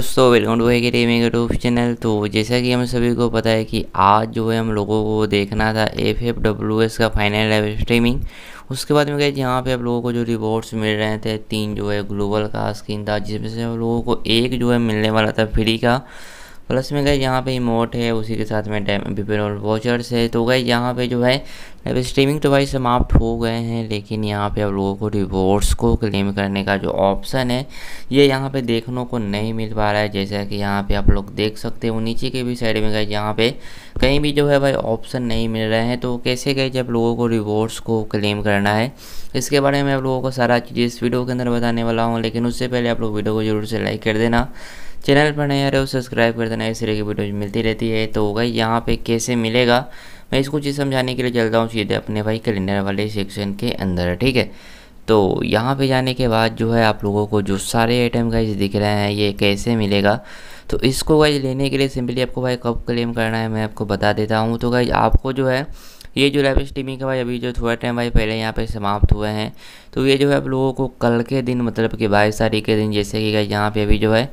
दोस्तों welcome to है team YouTube channel तो जैसा कि हम सभी को पता है कि आज जो है हम लोगों को देखना था एफ एफ डब्ल्यू एस का फाइनल लाइव स्ट्रीमिंग उसके बाद में गए यहाँ पे आप लोगों को जो रिवॉर्ड्स मिल रहे थे तीन जो है ग्लोबल का स्क्रीन था जिसमें से हम लोगों को एक जो है मिलने वाला था फ्री का प्लस में गए यहाँ पे इमोट है उसी के साथ में विपिन और वॉचर्स है तो गए यहाँ पे जो है अभी स्ट्रीमिंग तो भाई समाप्त हो गए हैं लेकिन यहाँ पे आप लोगों को रिवॉर्ड्स को क्लेम करने का जो ऑप्शन है ये यहाँ पे देखने को नहीं मिल पा रहा है जैसा कि यहाँ पे आप लोग देख सकते हो नीचे के भी साइड में गए यहाँ पे कहीं भी जो है भाई ऑप्शन नहीं मिल रहे हैं तो कैसे गए जब लोगों को रिवॉर्ड्स को क्लेम करना है इसके बारे में आप लोगों को सारा चीज़ इस वीडियो के अंदर बताने वाला हूँ लेकिन उससे पहले आप लोग वीडियो को जरूर से लाइक कर देना चैनल पर नए आ रहे हो सब्सक्राइब कर देना इस तरह की वीडियो मिलती रहती है तो होगा यहाँ पे कैसे मिलेगा मैं इसको चीज़ समझाने के लिए चलता हूँ सीधे अपने भाई कैलेंडर वाले सेक्शन के अंदर ठीक है तो यहाँ पे जाने के बाद जो है आप लोगों को जो सारे आइटम गाइज दिख रहे हैं ये कैसे मिलेगा तो इसको गाइज लेने के लिए सिंपली आपको भाई कब क्लेम करना है मैं आपको बता देता हूँ तो गाइज आपको जो है ये जो लाइव स्ट्रीमिंग का भाई अभी जो थोड़ा टाइम भाई पहले यहाँ पे समाप्त हुए हैं तो ये जो है आप लोगों को कल के दिन मतलब कि बाईस तारीख के दिन जैसे कि यहाँ पे अभी जो है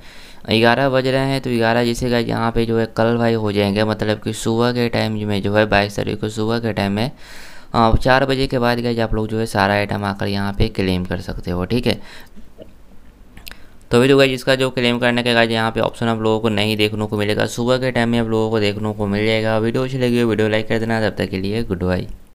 ग्यारह बज रहे हैं तो ग्यारह जैसे कि यहाँ पे जो है कल भाई हो जाएंगे मतलब कि सुबह के टाइम में जो है बाईस तारीख को सुबह के टाइम में चार बजे के बाद गए आप लोग जो है सारा आइटम आकर यहाँ पर क्लेम कर सकते हो ठीक है तो अभी जो गाइज इसका जो क्लेम करने के गाइज यहाँ पे ऑप्शन आप लोगों को नहीं देखने को मिलेगा सुबह के टाइम में आप लोगों को देखने को मिल जाएगा वीडियो अच्छी लगी हो वीडियो लाइक कर देना तब तक के लिए गुड बाई